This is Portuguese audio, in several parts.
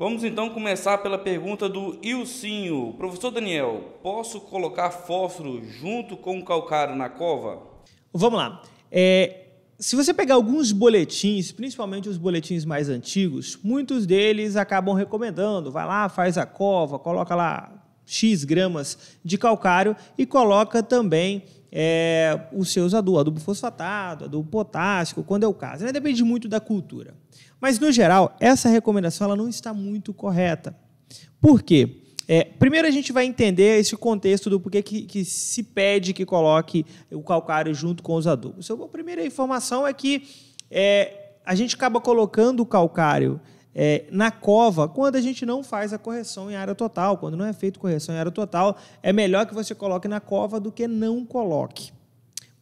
Vamos então começar pela pergunta do Ilcinho. Professor Daniel, posso colocar fósforo junto com calcário na cova? Vamos lá. É, se você pegar alguns boletins, principalmente os boletins mais antigos, muitos deles acabam recomendando: vai lá, faz a cova, coloca lá X gramas de calcário e coloca também é, os seus adubos, adubo fosfatado, adubo potássico, quando é o caso. Né? Depende muito da cultura. Mas, no geral, essa recomendação ela não está muito correta. Por quê? É, primeiro a gente vai entender esse contexto do porquê que, que, se pede que coloque o calcário junto com os adubos. A primeira informação é que é, a gente acaba colocando o calcário é, na cova quando a gente não faz a correção em área total. Quando não é feito correção em área total, é melhor que você coloque na cova do que não coloque.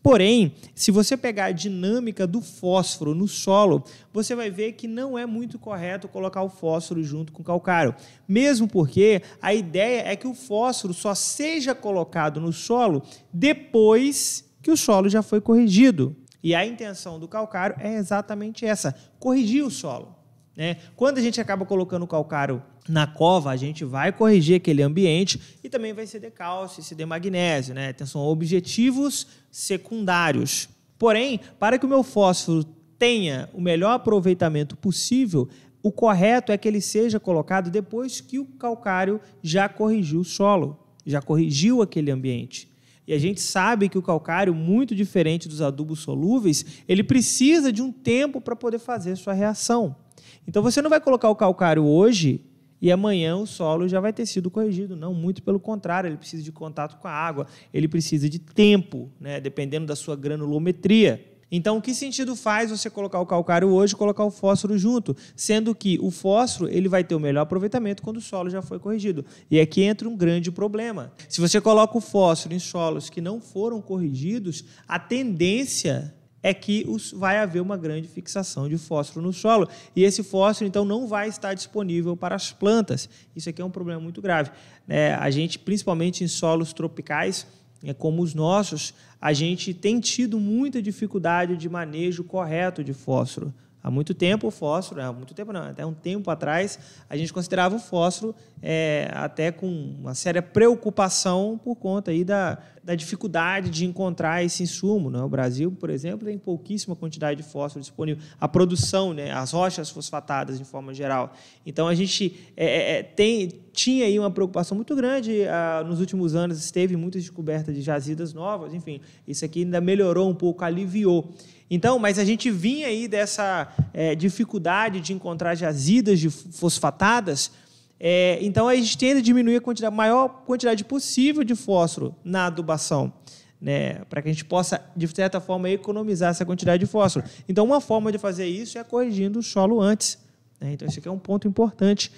Porém, se você pegar a dinâmica do fósforo no solo, você vai ver que não é muito correto colocar o fósforo junto com o calcário. Mesmo porque a ideia é que o fósforo só seja colocado no solo depois que o solo já foi corrigido. E a intenção do calcário é exatamente essa: corrigir o solo. Né? Quando a gente acaba colocando o calcário na cova, a gente vai corrigir aquele ambiente e também vai ceder cálcio, ceder magnésio. Né? Então, são objetivos secundários. Porém, para que o meu fósforo tenha o melhor aproveitamento possível, o correto é que ele seja colocado depois que o calcário já corrigiu o solo, já corrigiu aquele ambiente. E a gente sabe que o calcário, muito diferente dos adubos solúveis, ele precisa de um tempo para poder fazer sua reação. Então você não vai colocar o calcário hoje e amanhã o solo já vai ter sido corrigido. Não, muito pelo contrário, ele precisa de contato com a água, ele precisa de tempo, né? dependendo da sua granulometria. Então, que sentido faz você colocar o calcário hoje e colocar o fósforo junto? Sendo que o fósforo ele vai ter o melhor aproveitamento quando o solo já foi corrigido. E aqui é entra um grande problema. Se você coloca o fósforo em solos que não foram corrigidos, a tendência é que os, vai haver uma grande fixação de fósforo no solo. E esse fósforo, então, não vai estar disponível para as plantas. Isso aqui é um problema muito grave. É, a gente, principalmente em solos tropicais, é, como os nossos, a gente tem tido muita dificuldade de manejo correto de fósforo Há muito tempo o fósforo, há muito tempo não, até um tempo atrás, a gente considerava o fósforo é, até com uma séria preocupação por conta aí da, da dificuldade de encontrar esse insumo. Né? O Brasil, por exemplo, tem pouquíssima quantidade de fósforo disponível. A produção, né, as rochas fosfatadas, de forma geral. Então, a gente é, é, é tem tinha aí uma preocupação muito grande. Ah, nos últimos anos esteve muita descoberta de jazidas novas, enfim, isso aqui ainda melhorou um pouco, aliviou. Então, mas a gente vinha aí dessa é, dificuldade de encontrar jazidas de fosfatadas. É, então a gente tenta diminuir a quantidade, maior quantidade possível de fósforo na adubação. Né, para que a gente possa, de certa forma, economizar essa quantidade de fósforo. Então, uma forma de fazer isso é corrigindo o solo antes. Né? Então, esse aqui é um ponto importante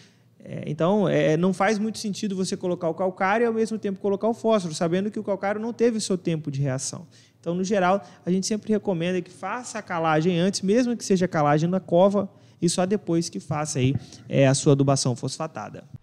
é, então, é, não faz muito sentido você colocar o calcário e ao mesmo tempo colocar o fósforo, sabendo que o calcário não teve o seu tempo de reação. Então, no geral, a gente sempre recomenda que faça a calagem antes, mesmo que seja calagem na cova, e só depois que faça aí, é, a sua adubação fosfatada.